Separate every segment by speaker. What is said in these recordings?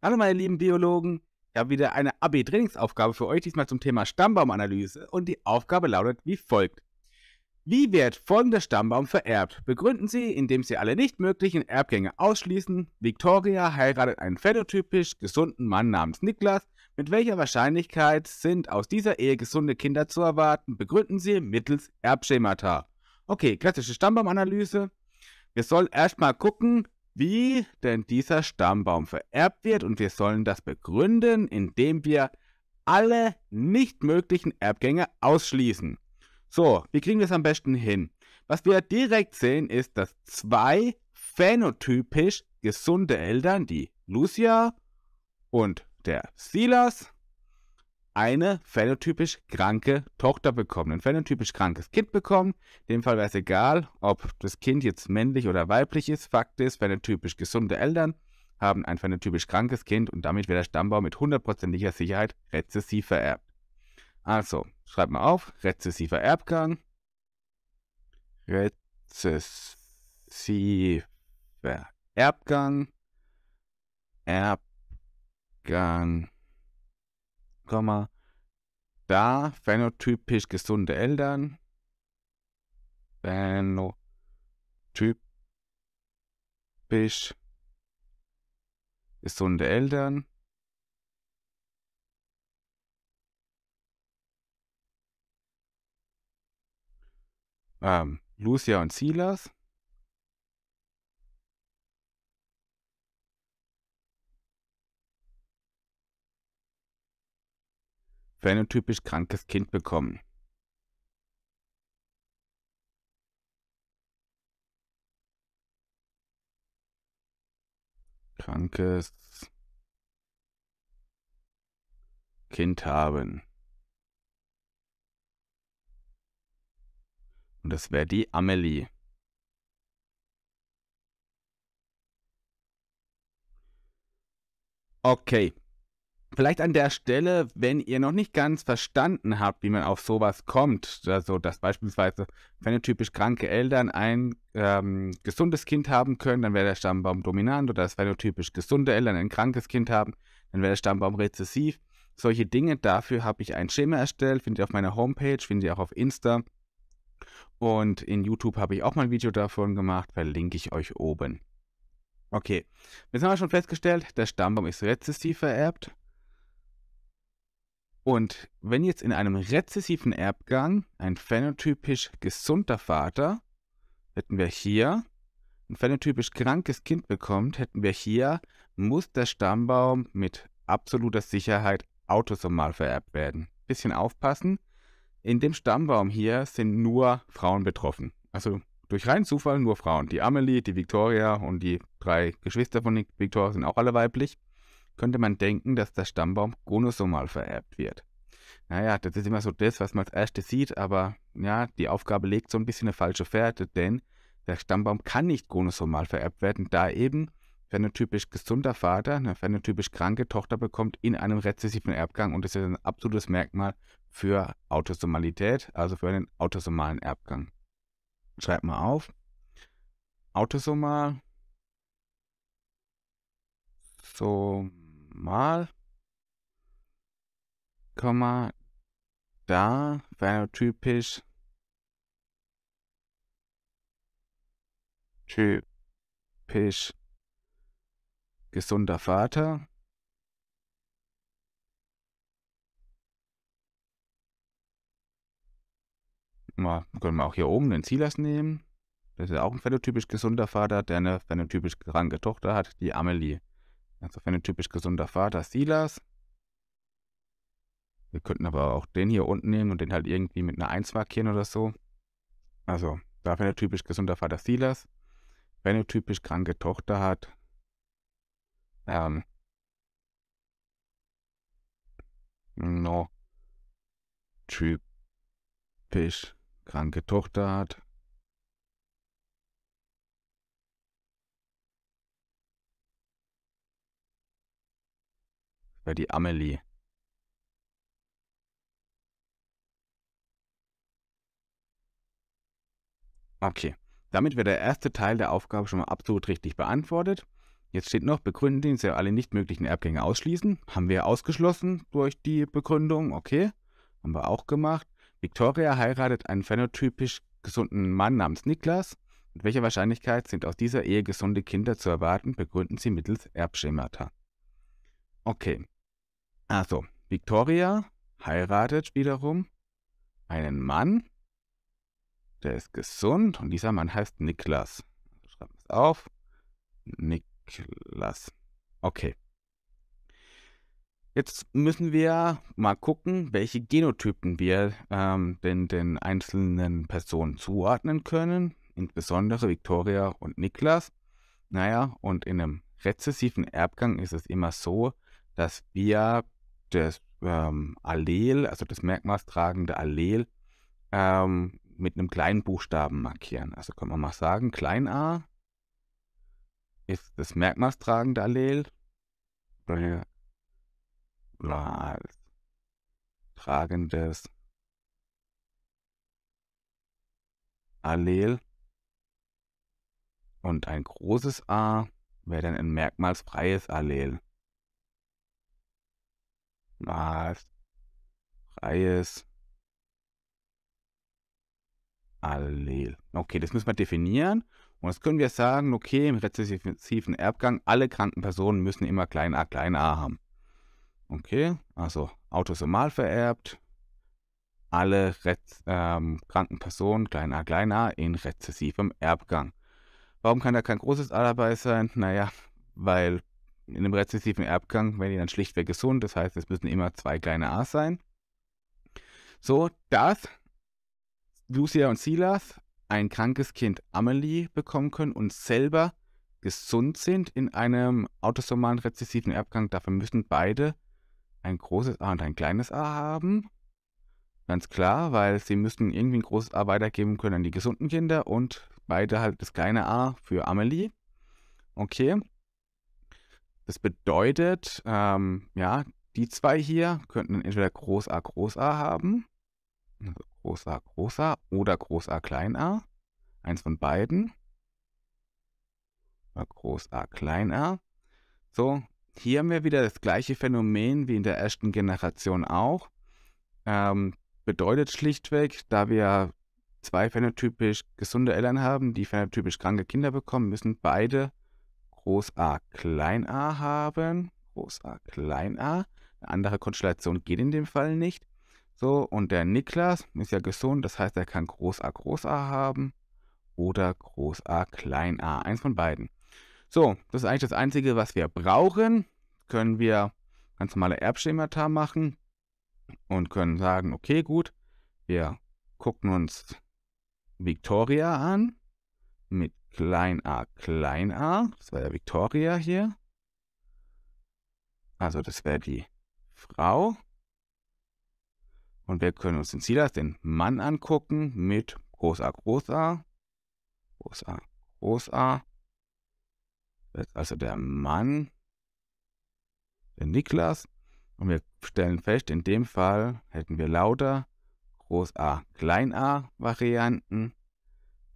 Speaker 1: Hallo meine lieben Biologen, ich habe wieder eine AB-Trainingsaufgabe für euch, diesmal zum Thema Stammbaumanalyse und die Aufgabe lautet wie folgt. Wie wird folgender Stammbaum vererbt? Begründen Sie, indem Sie alle nicht möglichen Erbgänge ausschließen. Victoria heiratet einen phänotypisch gesunden Mann namens Niklas. Mit welcher Wahrscheinlichkeit sind aus dieser Ehe gesunde Kinder zu erwarten? Begründen Sie mittels Erbschemata. Okay, klassische Stammbaumanalyse. Wir sollen erstmal gucken, wie denn dieser Stammbaum vererbt wird und wir sollen das begründen, indem wir alle nicht möglichen Erbgänge ausschließen. So, wie kriegen wir es am besten hin? Was wir direkt sehen, ist, dass zwei phänotypisch gesunde Eltern, die Lucia und der Silas, eine phänotypisch kranke Tochter bekommen, ein phänotypisch krankes Kind bekommen. In dem Fall wäre es egal, ob das Kind jetzt männlich oder weiblich ist. Fakt ist, phänotypisch gesunde Eltern haben ein phänotypisch krankes Kind und damit wird der Stammbaum mit hundertprozentiger Sicherheit rezessiv vererbt. Also, schreibt mal auf, rezessiver Erbgang. Rezessiver Erbgang. Erbgang da phänotypisch gesunde Eltern, phänotypisch gesunde Eltern, ähm, Lucia und Silas, phänotypisch krankes Kind bekommen. Krankes Kind haben. Und das wäre die Amelie. Okay, Vielleicht an der Stelle, wenn ihr noch nicht ganz verstanden habt, wie man auf sowas kommt, also dass beispielsweise phänotypisch kranke Eltern ein ähm, gesundes Kind haben können, dann wäre der Stammbaum dominant, oder dass phänotypisch gesunde Eltern ein krankes Kind haben, dann wäre der Stammbaum rezessiv. Solche Dinge, dafür habe ich ein Schema erstellt, findet ihr auf meiner Homepage, findet ihr auch auf Insta. Und in YouTube habe ich auch mal ein Video davon gemacht, verlinke ich euch oben. Okay, jetzt haben wir schon festgestellt, der Stammbaum ist rezessiv vererbt. Und wenn jetzt in einem rezessiven Erbgang ein phänotypisch gesunder Vater, hätten wir hier, ein phänotypisch krankes Kind bekommt, hätten wir hier, muss der Stammbaum mit absoluter Sicherheit autosomal vererbt werden. Bisschen aufpassen, in dem Stammbaum hier sind nur Frauen betroffen. Also durch reinen Zufall nur Frauen. Die Amelie, die Victoria und die drei Geschwister von Victoria sind auch alle weiblich könnte man denken, dass der Stammbaum gonosomal vererbt wird. Naja, das ist immer so das, was man als erstes sieht, aber ja, die Aufgabe legt so ein bisschen eine falsche Fährte, denn der Stammbaum kann nicht gonosomal vererbt werden, da eben phänotypisch gesunder Vater eine phänotypisch kranke Tochter bekommt in einem rezessiven Erbgang und das ist ein absolutes Merkmal für Autosomalität, also für einen autosomalen Erbgang. Schreibt mal auf. Autosomal. So mal, Komma, da phänotypisch, typisch, gesunder Vater. Mal, können wir auch hier oben den Silas nehmen. Das ist ja auch ein phänotypisch gesunder Vater, der eine phänotypisch kranke Tochter hat, die Amelie. Also Insofern ein typisch gesunder Vater, Silas. Wir könnten aber auch den hier unten nehmen und den halt irgendwie mit einer 1 markieren oder so. Also, da wäre typisch gesunder Vater Silas. Wenn eine typisch kranke Tochter hat, ähm, no, typisch kranke Tochter hat, für die Amelie. Okay, damit wird der erste Teil der Aufgabe schon mal absolut richtig beantwortet. Jetzt steht noch, begründen Sie alle nicht möglichen Erbgänge ausschließen. Haben wir ausgeschlossen durch die Begründung, okay. Haben wir auch gemacht. Victoria heiratet einen phänotypisch gesunden Mann namens Niklas. Mit welcher Wahrscheinlichkeit sind aus dieser Ehe gesunde Kinder zu erwarten, begründen Sie mittels Erbschemata. Okay. Also, Victoria heiratet wiederum einen Mann, der ist gesund und dieser Mann heißt Niklas. Also schreiben wir es auf. Niklas. Okay. Jetzt müssen wir mal gucken, welche Genotypen wir ähm, den, den einzelnen Personen zuordnen können, insbesondere Victoria und Niklas. Naja, und in einem rezessiven Erbgang ist es immer so, dass wir das ähm, Allel, also das merkmalstragende Allel, ähm, mit einem kleinen Buchstaben markieren. Also können wir mal sagen, klein a ist das merkmalstragende Allel. Tragendes Allel. Und ein großes A wäre dann ein merkmalsfreies Allel. Was? Freies Allel. Okay, das müssen wir definieren. Und jetzt können wir sagen, okay, im rezessiven Erbgang, alle kranken Personen müssen immer klein a, klein a haben. Okay, also autosomal vererbt, alle Rez ähm, kranken Personen, klein a, klein a, in rezessivem Erbgang. Warum kann da kein großes A dabei sein? Naja, weil in einem rezessiven Erbgang werden die dann schlichtweg gesund. Das heißt, es müssen immer zwei kleine A's sein. So, dass Lucia und Silas ein krankes Kind Amelie bekommen können und selber gesund sind in einem autosomalen rezessiven Erbgang. Dafür müssen beide ein großes A und ein kleines A haben. Ganz klar, weil sie müssen irgendwie ein großes A weitergeben können an die gesunden Kinder und beide halt das kleine A für Amelie. Okay. Das bedeutet, ähm, ja, die zwei hier könnten entweder Groß A, Groß A haben, also Groß A, Groß A oder Groß A, Klein A. Eins von beiden. Oder Groß A, Klein A. So, hier haben wir wieder das gleiche Phänomen wie in der ersten Generation auch. Ähm, bedeutet schlichtweg, da wir zwei phänotypisch gesunde Eltern haben, die phänotypisch kranke Kinder bekommen, müssen beide Groß A, Klein A haben. Groß A, Klein A. Eine andere Konstellation geht in dem Fall nicht. So, und der Niklas ist ja gesund, das heißt, er kann Groß A, Groß A haben oder Groß A, Klein A. Eins von beiden. So, das ist eigentlich das Einzige, was wir brauchen. Können wir ganz normale Erbschemata machen und können sagen, okay, gut, wir gucken uns Victoria an mit klein a, klein a. Das war der Victoria hier. Also das wäre die Frau. Und wir können uns den Silas, den Mann angucken mit groß A, groß A. Groß A, groß A. Das ist also der Mann, der Niklas. Und wir stellen fest, in dem Fall hätten wir lauter Groß A, Klein A Varianten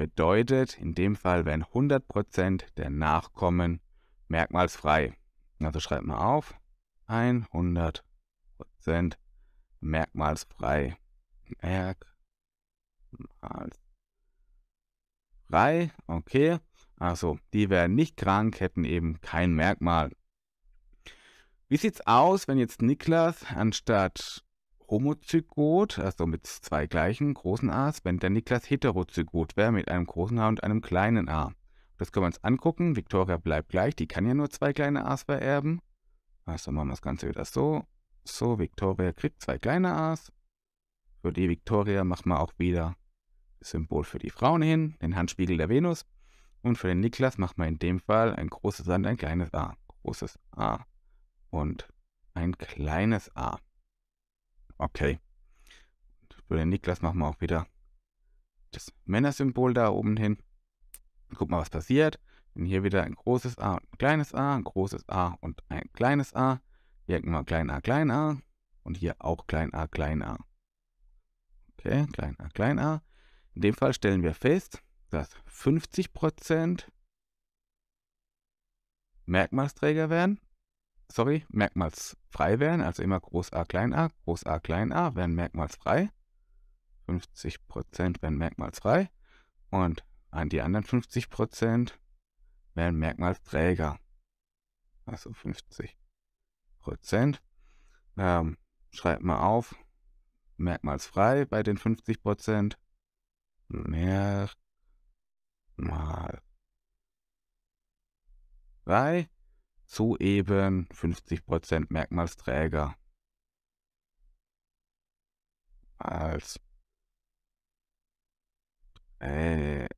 Speaker 1: bedeutet in dem Fall wären 100% der Nachkommen merkmalsfrei. Also schreibt mal auf, 100% merkmalsfrei. Merkmalsfrei, okay. Also, die wären nicht krank, hätten eben kein Merkmal. Wie sieht es aus, wenn jetzt Niklas anstatt homozygot, also mit zwei gleichen großen A's, wenn der Niklas heterozygot wäre mit einem großen A und einem kleinen A. Das können wir uns angucken. Victoria bleibt gleich, die kann ja nur zwei kleine A's vererben. Also machen wir das Ganze wieder so. So, Victoria kriegt zwei kleine A's. Für die Victoria machen wir auch wieder das Symbol für die Frauen hin, den Handspiegel der Venus. Und für den Niklas machen wir in dem Fall ein großes A und ein kleines A. Großes A und ein kleines A. Okay. Für den Niklas machen wir auch wieder das Männersymbol da oben hin. Guck mal, was passiert. Und hier wieder ein großes A und ein kleines A, ein großes A und ein kleines A. Hier wir klein a, klein a. Und hier auch klein a, klein a. Okay, klein a, klein a. In dem Fall stellen wir fest, dass 50% Merkmalsträger werden sorry, merkmalsfrei werden, also immer groß a klein a, groß a klein a werden merkmalsfrei. 50% werden merkmalsfrei und an die anderen 50% werden Merkmalsträger. Also 50 Ähm, schreibt mal auf, merkmalsfrei bei den 50 Merkmal frei zu eben 50% Merkmalsträger als äh, ja.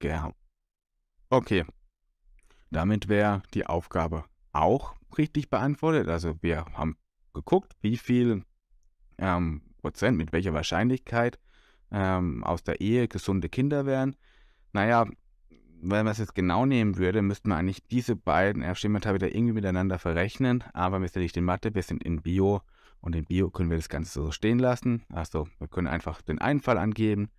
Speaker 1: Genau. Okay. Damit wäre die Aufgabe auch richtig beantwortet. Also wir haben geguckt, wie viel ähm, Prozent, mit welcher Wahrscheinlichkeit ähm, aus der Ehe gesunde Kinder wären. Naja, wenn man es jetzt genau nehmen würde, müsste man eigentlich diese beiden Erstimmata wieder irgendwie miteinander verrechnen. Aber wir sind nicht in Mathe, wir sind in Bio. Und in Bio können wir das Ganze so stehen lassen. Also wir können einfach den Einfall angeben,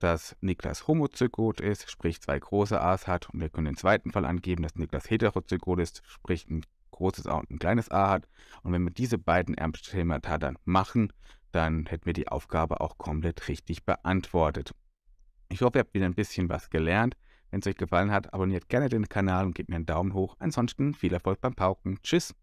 Speaker 1: dass Niklas homozygot ist, sprich zwei große A's hat. Und wir können den zweiten Fall angeben, dass Niklas heterozygot ist, sprich ein großes A und ein kleines A hat. Und wenn wir diese beiden Erstimmata dann machen, dann hätten wir die Aufgabe auch komplett richtig beantwortet. Ich hoffe, ihr habt wieder ein bisschen was gelernt. Wenn es euch gefallen hat, abonniert gerne den Kanal und gebt mir einen Daumen hoch. Ansonsten viel Erfolg beim Pauken. Tschüss!